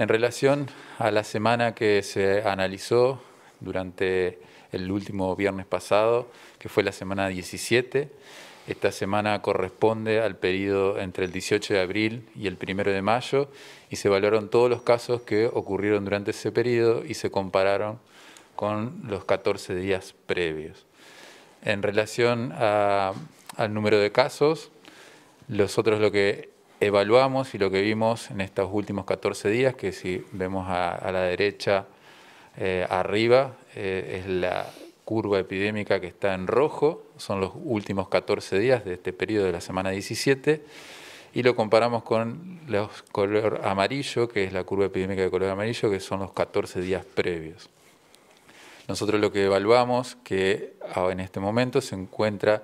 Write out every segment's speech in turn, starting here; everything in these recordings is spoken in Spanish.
En relación a la semana que se analizó durante el último viernes pasado, que fue la semana 17, esta semana corresponde al periodo entre el 18 de abril y el 1 de mayo y se evaluaron todos los casos que ocurrieron durante ese periodo y se compararon con los 14 días previos. En relación al número de casos, nosotros lo que evaluamos y lo que vimos en estos últimos 14 días, que si vemos a, la derecha eh, arriba, eh, es la curva epidémica que está en rojo, son los últimos 14 días de este periodo de la semana 17, y lo comparamos con los color amarillo, que es la curva epidémica de color amarillo, que son los 14 días previos. Nosotros lo que evaluamos que ah, en este momento se encuentra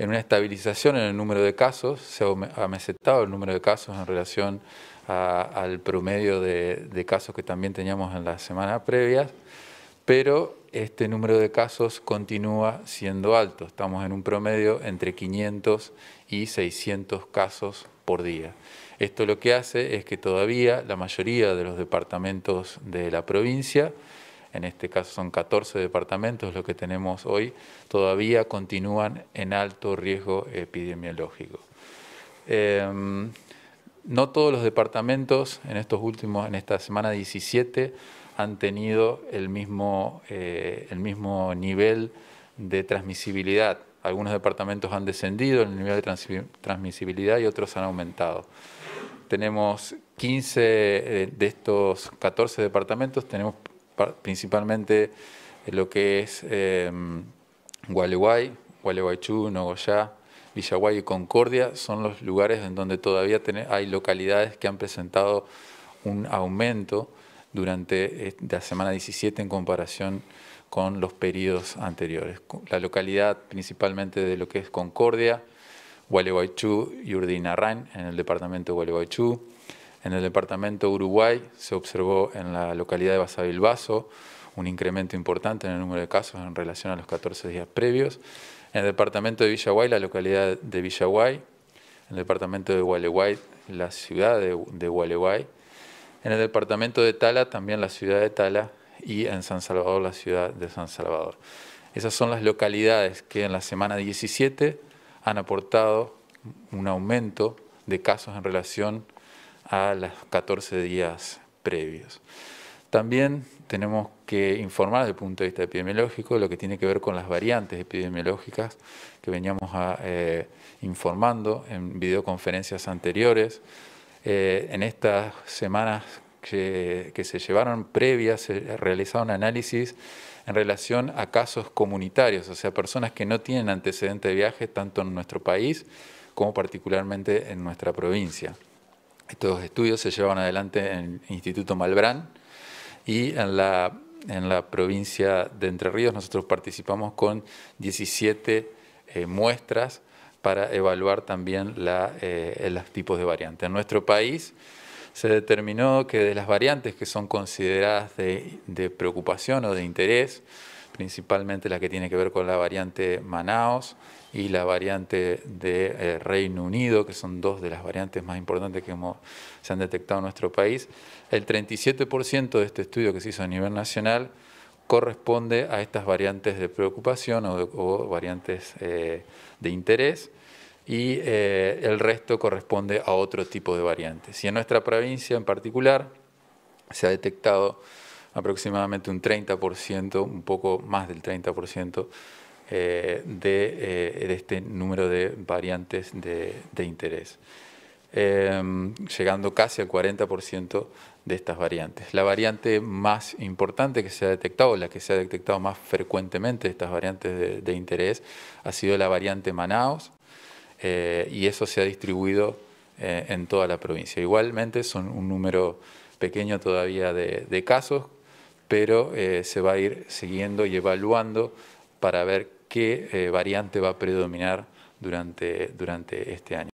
en una estabilización en el número de casos, se ha mesetado el número de casos en relación al promedio de, casos que también teníamos en las semanas previas, pero este número de casos continúa siendo alto. Estamos en un promedio entre 500 y 600 casos por día. Esto lo que hace es que todavía la mayoría de los departamentos de la provincia en este caso son 14 departamentos los que tenemos hoy, todavía continúan en alto riesgo epidemiológico. Em, no todos los departamentos en estos últimos, en esta semana 17, han tenido el mismo, eh, el mismo nivel de transmisibilidad. Algunos departamentos han descendido el nivel de transmisibilidad y otros han aumentado. Tenemos 15 eh, de estos 14 departamentos, tenemos principalmente eh, lo que es em, Gualeguay, Gualeguaychú, Nogoyá, Villaguay y Concordia son los lugares en donde todavía hay localidades que han presentado un aumento durante este, la semana 17 en comparación con los periodos anteriores. La localidad principalmente de lo que es Concordia, Gualeguaychú y Urdinarrain en el departamento de Gualeguaychú, en el departamento Uruguay se observó en la localidad de Basavilbaso un incremento importante en el número de casos en relación a los 14 días previos. En el departamento de Villaguay, la localidad de Villaguay. En el departamento de Gualeguay, la ciudad de, de Gualeguay. En el departamento de Tala, también la ciudad de Tala. Y en San Salvador, la ciudad de San Salvador. Esas son las localidades que en la semana 17 han aportado un aumento de casos en relación a los 14 días previos. También tenemos que informar desde el punto de vista epidemiológico lo que tiene que ver con las variantes epidemiológicas que veníamos ah, eh, informando en videoconferencias anteriores. Eh, en estas semanas que, se llevaron previas, se realizaron análisis en relación a casos comunitarios, o sea, personas que no tienen antecedente de viaje tanto en nuestro país como particularmente en nuestra provincia. Estos estudios se llevan adelante en el Instituto Malbrán y en la, provincia de Entre Ríos nosotros participamos con 17 eh, muestras para evaluar también eh, los tipos de variantes. En nuestro país se determinó que de las variantes que son consideradas de preocupación o de interés, principalmente la que tiene que ver con la variante Manaos y la variante de eh, Reino Unido, que son dos de las variantes más importantes que se han detectado en nuestro país. El 37% de este estudio que se hizo a nivel nacional corresponde a estas variantes de preocupación o, variantes eh, de interés y eh, el resto corresponde a otro tipo de variantes. Y en nuestra provincia en particular se ha detectado aproximadamente un 30%, un poco más del 30% eh, de, eh, de, este número de variantes de, interés, em, llegando casi al 40% de estas variantes. La variante más importante que se ha detectado, la que se ha detectado más frecuentemente de estas variantes de, interés, ha sido la variante Manaus, eh, y eso se ha distribuido en toda la provincia. Igualmente son un número pequeño todavía de casos, pero eh, se va a ir siguiendo y evaluando para ver qué eh, variante va a predominar durante, durante este año.